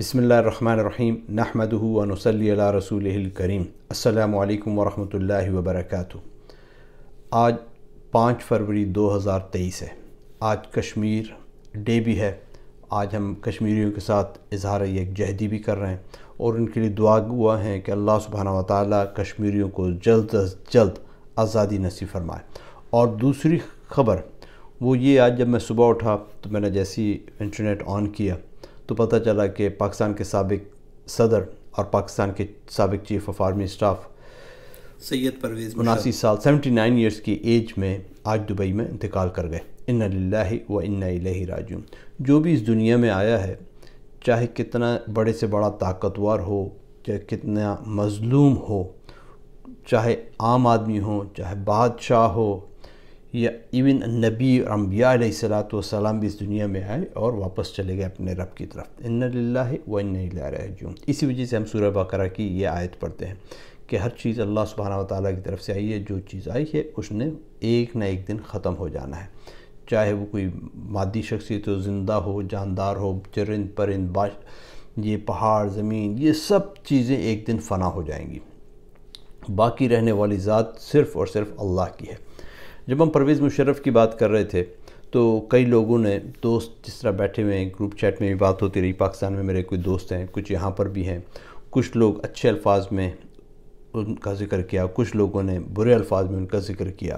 बसमीम नहमदनसली रसूल करीम अल्लाम वरहमल वबरक आज पाँच फरवरी दो हज़ार तेईस है आज कश्मीर डे भी है आज हम कश्मीरियों के साथ इजहार यकजहदी भी कर रहे हैं और उनके लिए दुआ हुआ है कि अल्लाह सुबहाना वाली कश्मीरियों को जल्द अज जल्द आज़ादी नसीब फरमाए और दूसरी खबर वो ये आज जब मैं सुबह उठा तो मैंने जैसी इंटरनेट ऑन किया तो पता चला कि पाकिस्तान के सबक सदर और पाकिस्तान के सबक chief of army staff Syed Pervez उनासी साल सेवेंटी नाइन ईयर्स की एज में आज दुबई में इंतकाल कर गए इन व इन राजू जो भी इस दुनिया में आया है चाहे कितना बड़े से बड़ा ताकतवर हो चाहे कितना मज़लूम हो चाहे आम आदमी हो चाहे बादशाह हो या इवन नबी और अम्बिया सलात वसलाम भी इस दुनिया में आए और वापस चले गए अपने रब की तरफ इन ला व इन राजूम इसी वजह से हम सूर्य बकरा की ये आयत पढ़ते हैं कि हर चीज़ अल्लाह सुबहाना ताली की तरफ से आई है जो चीज़ आई है उसने एक ना एक दिन ख़त्म हो जाना है चाहे वो कोई मादी शख्सियत हो ज़िंदा हो जानदार हो चरिंद परिंद बाश ये पहाड़ ज़मीन ये सब चीज़ें एक दिन फना हो जाएंगी बाकी रहने वाली ज़ात सिर्फ़ और सिर्फ अल्लाह की है जब हम परवेज़ मुशरफ़ की बात कर रहे थे तो कई लोगों ने दोस्त जिस तरह बैठे हुए हैं ग्रुप चैट में भी बात होती रही पाकिस्तान में मेरे कोई दोस्त हैं कुछ यहाँ पर भी हैं कुछ लोग अच्छे अल्फाज में उनका ज़िक्र किया कुछ लोगों ने बुरे अल्फाज में उनका ज़िक्र किया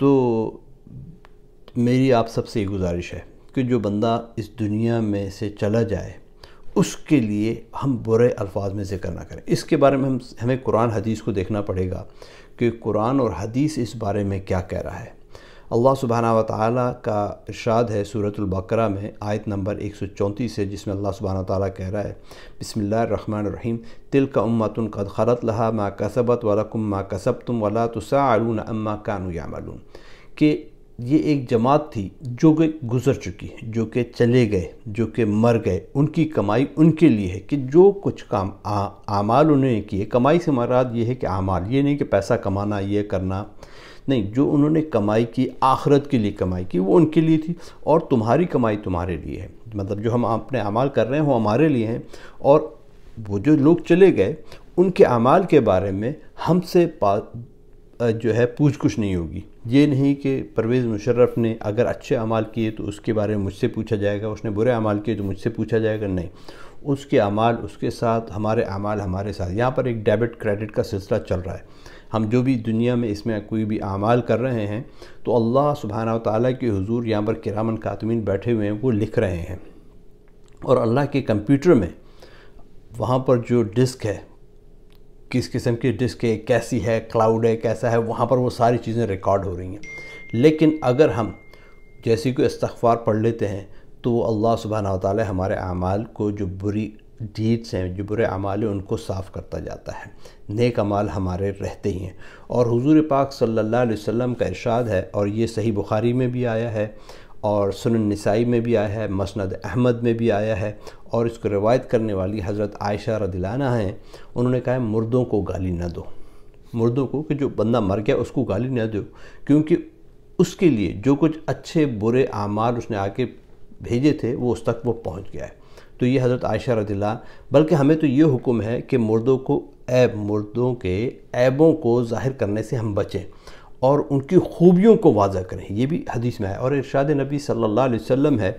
तो मेरी आप सबसे ये गुजारिश है कि जो बंदा इस दुनिया में से चला जाए उसके लिए हम बुरे अल्फाज में ज़िक्र ना करें इसके बारे में हम हमें कुरान हदीस को देखना पड़ेगा कि कुरान और हदीस इस बारे में क्या कह रहा है अल्लाह सुबहाना व का इरशाद है सूरतुल्बकरा में आयत नंबर एक सौ चौंतीस है जिसमें अल्लाह सुबहाना ताली कह रहा है बसमीम तिल का उम्मतन कद खरत लहा मा कसबत वलकुम मा कसब तुम वला तुसा अम्मा कानू यामलून कि ये एक जमात थी जो कि गुज़र चुकी है जो कि चले गए जो कि मर गए उनकी कमाई उनके लिए है कि जो कुछ काम आमाल उन्होंने किए कमाई से मराद ये है कि आमाल ये नहीं कि पैसा कमाना ये करना नहीं जो उन्होंने कमाई की आखरत के लिए कमाई की वो उनके लिए थी और तुम्हारी कमाई तुम्हारे लिए है मतलब जो हम अपने अमाल कर रहे हैं वो हमारे लिए हैं और वो जो लोग चले गए उनके अमाल के बारे में हमसे जो है पूछ कुछ नहीं होगी ये नहीं कि परवेज़ मुशर्रफ ने अगर अच्छे अमाल किए तो उसके बारे में मुझसे पूछा जाएगा उसने बुरे अमाल किए तो मुझसे पूछा जाएगा नहीं उसके अमाल उसके साथ हमारे अमाल हमारे साथ यहाँ पर एक डेबिट क्रेडिट का सिलसिला चल रहा है हम जो भी दुनिया में इसमें कोई भी अमाल कर रहे हैं तो अल्लाह सुबहाना ताली के हजूर यहाँ पर किरामन कातमीन बैठे हुए हैं वो लिख रहे हैं और अल्लाह के कंप्यूटर में वहाँ पर जो डिस्क है किस किस्म की डिस्क है कैसी है क्लाउड है कैसा है वहाँ पर वो सारी चीज़ें रिकॉर्ड हो रही हैं लेकिन अगर हम जैसे कोई इस्तफार पढ़ लेते हैं तो अल्लाह सुबहाना ताली हमारे अमाल को जो बुरी डीड्स हैं जो बुरे अमाल हैं उनको साफ़ करता जाता है नेक अमाल हमारे रहते ही हैं और हुजूर पाक सल्लल्लाहु अलैहि वसल्लम का इरशाद है और ये सही बुखारी में भी आया है और सुन नसाई में भी आया है मसनद अहमद में भी आया है और इसको रिवायत करने वाली हज़रत आयशा रदिलाना हैं उन्होंने कहा है मुर्दों को गाली ना दो मुर्दों को कि जो बंदा मर गया उसको गाली ना दो क्योंकि उसके लिए जो कुछ अच्छे बुरे आमाल उसने आके भेजे थे वो उस तक वो पहुँच गया है तो ये हज़रत आयशा रदिल्ला बल्कि हमें तो ये हुक्म है कि मुर्दों को ऐब मुर्दों के ऐबों को ज़ाहिर करने से हम बचें और उनकी खूबियों को वाजा करें ये भी हदीस में है और इरशाद नबी सल्लल्लाहु अलैहि वसल्लम है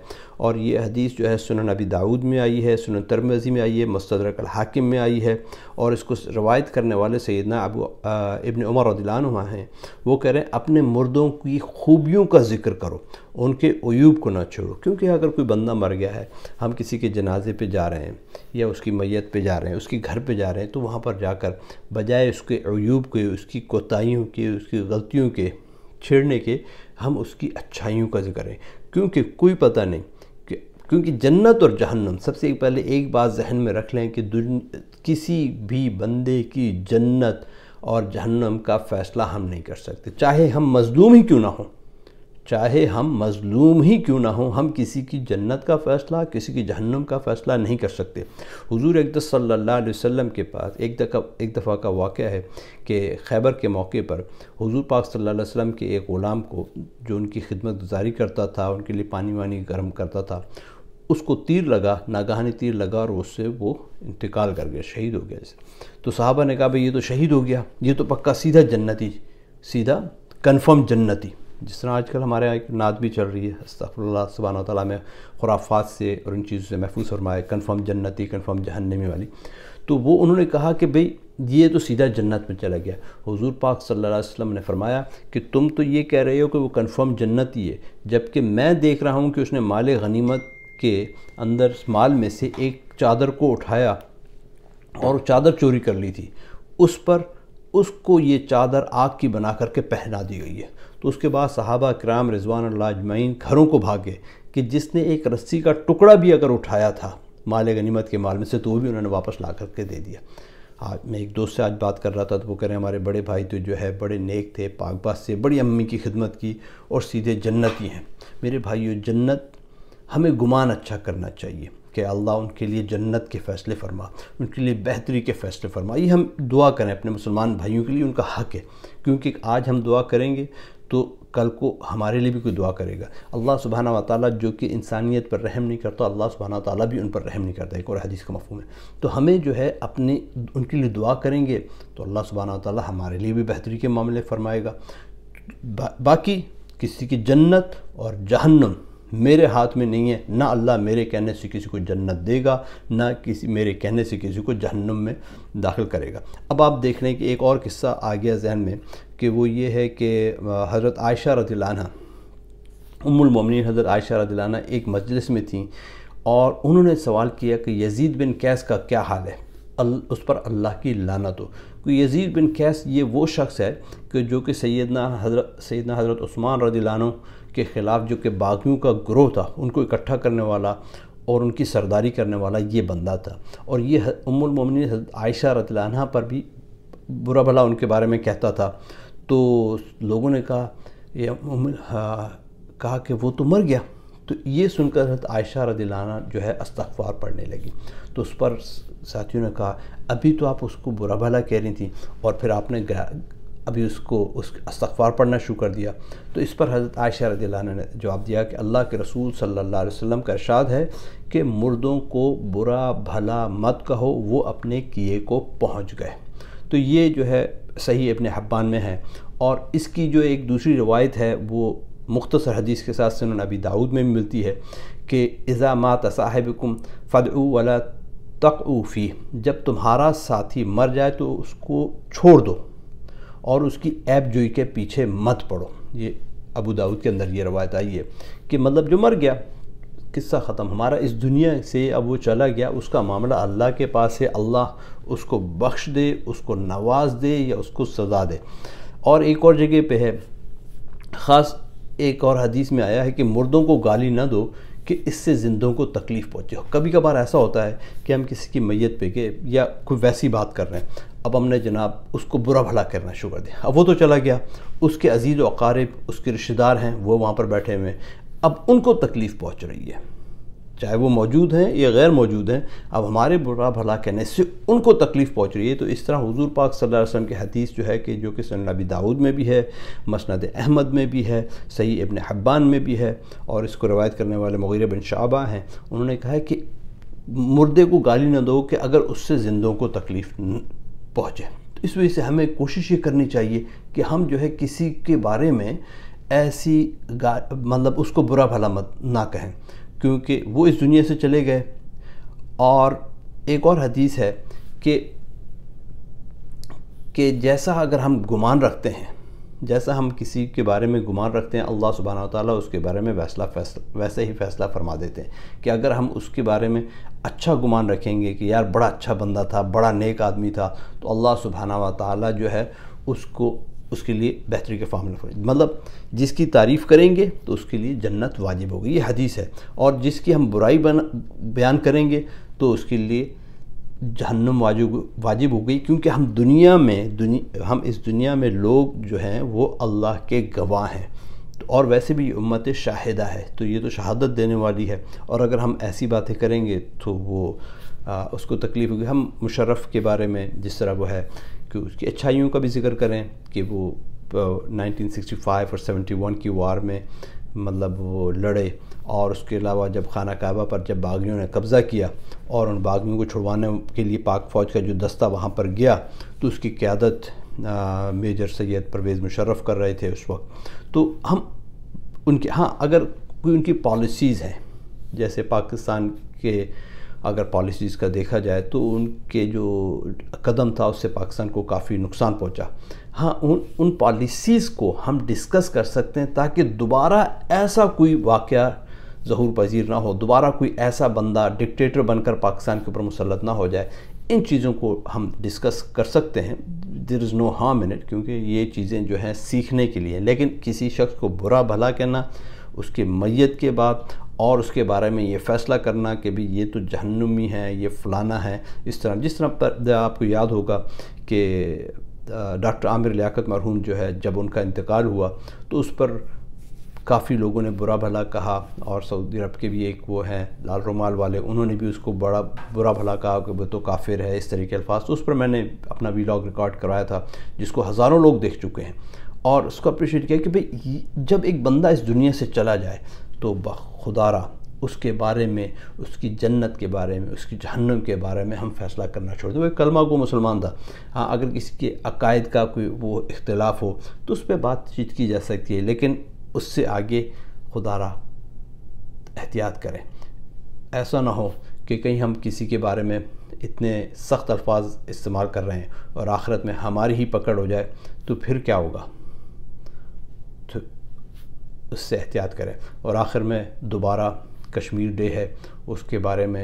और ये हदीस जो है सुन नबी दाऊद में आई है सुन तरमजी में आई है मस्तरक हाकिम में आई है और इसको रवायत करने वाले सैदना अब इबन उमर उदिलान हुआ हैं वो कह रहे हैं अपने मुर्दों की खूबियों का जिक्र करो उनके अयूब को ना छोड़ो क्योंकि अगर कोई बंदा मर गया है हम किसी के जनाजे पे जा रहे हैं या उसकी मैत पे जा रहे हैं उसके घर पे जा रहे हैं तो वहाँ पर जाकर बजाय उसके अयूब के उसकी कोताहीियों के उसकी गलतियों के छेड़ने के हम उसकी अच्छाइयों का जिक्र करें क्योंकि कोई पता नहीं क्योंकि जन्नत और जहन्नम सबसे पहले एक बात जहन में रख लें कि किसी भी बंदे की जन्नत और जहन्नम का फ़ैसला हम नहीं कर सकते चाहे हम मजलूम ही क्यों ना हों चाहे हम मजलूम ही क्यों ना हो हम किसी की जन्नत का फ़ैसला किसी की जहन्नम का फ़ैसला नहीं कर सकते हुजूर एक सल्लल्लाहु अलैहि वसल्लम के पास एक दफ़ा एक दफ़ा का वाक़ है कि खैबर के मौके पर हुजूर पाक सल्लल्लाहु अलैहि वसल्लम के एक ग़ुलाम को जो उनकी खिदमत गुजारी करता था उनके लिए पानी वानी गर्म करता था उसको तीर लगा नागहानी तीर लगा और उससे वो इंतकाल कर गया शहीद हो गया जैसे तो साहबा ने कहा भाई ये तो शहीद हो गया ये तो पक्का सीधा जन्नती सीधा कन्फर्म जन्नती जिस तरह आजकल हमारे यहाँ एक नात भी चल रही है अस्तफ़ल्ला सुबहान तला में खुराफात से और इन चीज़ों से महफूज फरमाए कन्फर्म जन्नती कन्फर्म जहन्नमी वाली तो वो उन्होंने कहा कि भाई ये तो सीधा जन्नत में चला गया हुजूर पाक सल्लल्लाहु अलैहि वसल्लम ने फरमाया कि तुम तो ये कह रहे हो कि वो कन्फर्म जन्नत ही है जबकि मैं देख रहा हूँ कि उसने माल गनीमत के अंदर माल में से एक चादर को उठाया और चादर चोरी कर ली थी उस पर उसको ये चादर आग की बना करके पहना दी गई है तो उसके बाद साहबा कराम रिजवान अजमैन घरों को भागे कि जिसने एक रस्सी का टुकड़ा भी अगर उठाया था माल गनीमत के माल में से तो भी उन्होंने वापस ला करके दे दिया आज मैं एक दोस्त से आज बात कर रहा था तो वो कह रहे हैं हमारे बड़े भाई तो जो है बड़े नेक थे पाकबाज से बड़ी अम्मी की खिदमत की और सीधे जन्नती हैं मेरे भाइयों जन्नत हमें गुमान अच्छा करना चाहिए कि अल्लाह उनके लिए जन्नत के फ़ैसले फरमा उनके लिए बेहतरी के फ़ैसले फरमा ये हम दुआ करें अपने मुसलमान भाइयों के लिए उनका हक़ है क्योंकि आज हम दुआ करेंगे तो कल को हमारे लिए भी कोई दुआ करेगा अल्लाह सुबहाना वाली जो कि इंसानियत पर रहम नहीं करता अल्लाह सुबहाना ताली भी उन पर रहम नहीं करता एक और हदीस का मफहम है तो हमें जो है अपने उनके लिए दुआ करेंगे तो अल्लाह सुबहाना ताली हमारे लिए भी बेहतरी के मामले फरमाएगा बा, बाकी किसी की जन्नत और जहन्नम मेरे हाथ में नहीं है ना अल्लाह मेरे कहने से किसी को जन्नत देगा ना किसी मेरे कहने से किसी को जहन्नुम में दाखिल करेगा अब आप देख लें कि एक और किस्सा आ गया जहन में कि वो ये है कि हज़रत आयशा रदिलाना उमुलमोमिन हज़रत आयशा रदिलाना एक मजलिस में थी और उन्होंने सवाल किया कि यजीद बिन कैस का क्या हाल है उस पर अल्लाह की लानत हो यजीद बिन कैस ये वो शख्स है कि जो कि सैदना हजरत सैदना हज़रत उस्मान रदिलाना के ख़िलाफ़ जो कि बागियों का ग्रोह था उनको इकट्ठा करने वाला और उनकी सरदारी करने वाला ये बंदा था और ये उमुलमिन आयशा रतलाना पर भी बुरा भला उनके बारे में कहता था तो लोगों ने कहा कहा कि वो तो मर गया तो ये सुनकर हजरत आयशा रदिलाना जो है अस्तफार पढ़ने लगी तो उस पर साथियों ने कहा अभी तो आप उसको बुरा भला कह रही थी और फिर आपने अभी उसको उस अस्तफ़ार पढ़ना शुरू कर दिया तो इस पर हज़रत आयशा रदी ने जवाब दिया कि अल्लाह के रसूल सल्लल्लाहु अलैहि वसल्लम का इरशाद है कि मुर्दों को बुरा भला मत कहो वो अपने किए को पहुंच गए तो ये जो है सही अपने हब्बान में है और इसकी जो एक दूसरी रवायत है वो मुख्तसर हदीस के साथ सुन अभी दाऊद में भी मिलती है कि इज़ा मात साहिबकुम फ़दऊ वाला तकऊफ़ी जब तुम्हारा साथी मर जाए तो उसको छोड़ दो और उसकी ऐप जोई के पीछे मत पड़ो ये अबू दाऊद के अंदर ये रवायत आई है कि मतलब जो मर गया किस्सा ख़त्म हमारा इस दुनिया से अब वो चला गया उसका मामला अल्लाह के पास है अल्लाह उसको बख्श दे उसको नवाज दे या उसको सज़ा दे और एक और जगह पे है ख़ास एक और हदीस में आया है कि मुर्दों को गाली ना दो कि इससे जिंदों को तकलीफ़ पहुँचे कभी कभार ऐसा होता है कि हम किसी की मैयत पे गए या कोई वैसी बात कर रहे हैं अब हमने जनाब उसको बुरा भला करना शुरू कर दिया अब वो तो चला गया उसके अजीज़ व अकारब उसके रिश्तेदार हैं वो वहाँ पर बैठे हुए हैं अब उनको तकलीफ़ पहुँच रही है चाहे वो मौजूद हैं या गैर मौजूद हैं अब हमारे बुरा भला कहने से उनको तकलीफ़ पहुँच रही है तो इस तरह हजूर पाक सल्लल्लाहु अलैहि वसल्लम की हदीस जो है कि जो कि सनबी दाऊद में भी है मसनद अहमद में भी है सही इबन हब्बान में भी है और इसको रवायत करने वाले मुग़ीर बिन शाबा हैं उन्होंने कहा है कि मुर्दे को गाली न दो कि अगर उससे जिंदों को तकलीफ़ पहुँचे तो इस वजह से हमें कोशिश ये करनी चाहिए कि हम जो है किसी के बारे में ऐसी मतलब उसको बुरा भला मत ना कहें क्योंकि वो इस दुनिया से चले गए और एक और हदीस है कि कि जैसा अगर हम गुमान रखते हैं जैसा हम किसी के बारे में गुमान रखते हैं अल्लाह सुबहाना ताली उसके बारे में फैसला वैसे ही फ़ैसला फरमा देते हैं कि अगर हम उसके बारे में अच्छा गुमान रखेंगे कि यार बड़ा अच्छा बंदा था बड़ा नेक आदमी था तो अल्लाह सुबहाना व ताली जो है उसको उसके लिए बेहतरी के फॉर्मूले फॉर मतलब जिसकी तारीफ़ करेंगे तो उसके लिए जन्नत वाजिब होगी ये हदीस है और जिसकी हम बुराई बयान करेंगे तो उसके लिए जहन्नम वाजिब वाजिब हो गई क्योंकि हम दुनिया में दुनिया हम इस दुनिया में लोग जो हैं वो अल्लाह के गवाह हैं तो और वैसे भी उम्मत शाहिदा है तो ये तो शहादत देने वाली है और अगर हम ऐसी बातें करेंगे तो वो आ, उसको तकलीफ़ होगी हम मुशर्रफ़ के बारे में जिस तरह वो है कि उसकी अच्छाइयों का भी जिक्र करें कि वो नाइनटीन और 71 की वार में मतलब वो लड़े और उसके अलावा जब खाना कहबा पर जब बागियों ने कब्ज़ा किया और उन बागियों को छुड़वाने के लिए पाक फ़ौज का जो दस्ता वहाँ पर गया तो उसकी क्यादत मेजर सैद परवेज़ मुशर्रफ कर रहे थे उस वक्त तो हम उनके हाँ अगर कोई उनकी पॉलिसीज़ हैं जैसे पाकिस्तान के अगर पॉलिसीज़ का देखा जाए तो उनके जो कदम था उससे पाकिस्तान को काफ़ी नुकसान पहुंचा हाँ उन उन पॉलिसीज़ को हम डिस्कस कर सकते हैं ताकि दोबारा ऐसा कोई वाक़ जहूर पजीर ना हो दोबारा कोई ऐसा बंदा डिक्टेटर बनकर पाकिस्तान के ऊपर मुसलत ना हो जाए इन चीज़ों को हम डिस्कस कर सकते हैं देर इज़ नो हाँ मिनट क्योंकि ये चीज़ें जो हैं सीखने के लिए लेकिन किसी शख्स को बुरा भला कहना उसके मैत के बाद और उसके बारे में ये फ़ैसला करना कि भी ये तो जहन्नुमी है ये फलाना है इस तरह जिस तरह पर आपको याद होगा कि डॉक्टर आमिर लियाकत मरहूम जो है जब उनका इंतकाल हुआ तो उस पर काफ़ी लोगों ने बुरा भला कहा और सऊदी अरब के भी एक वो हैं लाल रुमाल वाले उन्होंने भी उसको बड़ा बुरा भला कहा कि वो तो काफिर है इस तरीके के अल्फाज तो उस पर मैंने अपना वीलॉग रिकॉर्ड कराया था जिसको हज़ारों लोग देख चुके हैं और उसको अप्रिशिएट किया कि भाई जब एक बंदा इस दुनिया से चला जाए तो खुदारा उसके बारे में उसकी जन्नत के बारे में उसकी जहन्नम के बारे में हम फैसला करना छोड़ दें वो कलमा को मुसलमान था हाँ अगर किसी के अकायद का कोई वो इख्तलाफ हो तो उस पर बातचीत की जा सकती है लेकिन उससे आगे खुदारा एहतियात करें ऐसा ना हो कि कहीं हम किसी के बारे में इतने सख्त अल्फाज इस्तेमाल कर रहे हैं और आखिरत में हमारी ही पकड़ हो जाए तो फिर क्या होगा उससे एहतियात करें और आखिर में दोबारा कश्मीर डे है उसके बारे में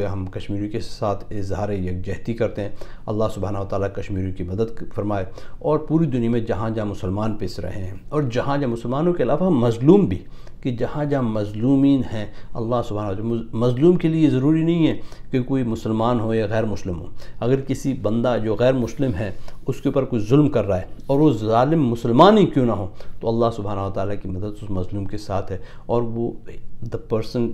हम कश्मीरी के साथ इजहार यकजहती करते हैं अल्लाह सुबहाना ताली कश्मीरी की मदद फरमाए और पूरी दुनिया में जहाँ जहाँ मुसलमान पिस रहे हैं और जहाँ जहाँ मुसलमानों के अलावा मजलूम भी कि जहाँ जहाँ मजलूमिन हैं अल्लाह सुबहाना मजलूम के लिए ज़रूरी नहीं है कि कोई मुसलमान हो या गैर मुस्लिम हो अगर किसी बंदा जो गैर मुस्लिम है उसके ऊपर कोई जुल्म कर रहा है और वो ालिम मुसलमान ही क्यों ना हो तो अल्लाह सुबहाना ताली की मदद उस मजलूम के साथ है और वो द पर्सन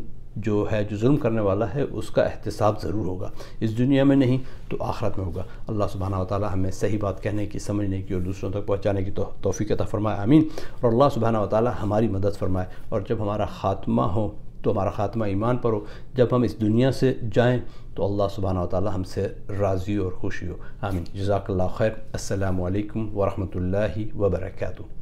जो है जो जुल्म करने वाला है उसका एहतसाब ज़रूर होगा इस दुनिया में नहीं तो आखरत में होगा अल्लाह सुबहाना वाली हमें सही बात कहने की समझने की और दूसरों तक पहुँचाने की तो, तोफ़ी अता फ़रमाए आमीन और अल्लाह सुबहाना वाली हमारी मदद फ़रमाए और जब हमारा ख़ात्मा हो तो हमारा ख़ात्मा ईमान पर हो जब हम इस दुनिया से जाएँ तो अल्लाह सुबहाना वाली हमसे राज़ी और खुशी हो आमीन जजाकल्ला खैर अल्लाम वरहमल वबरकू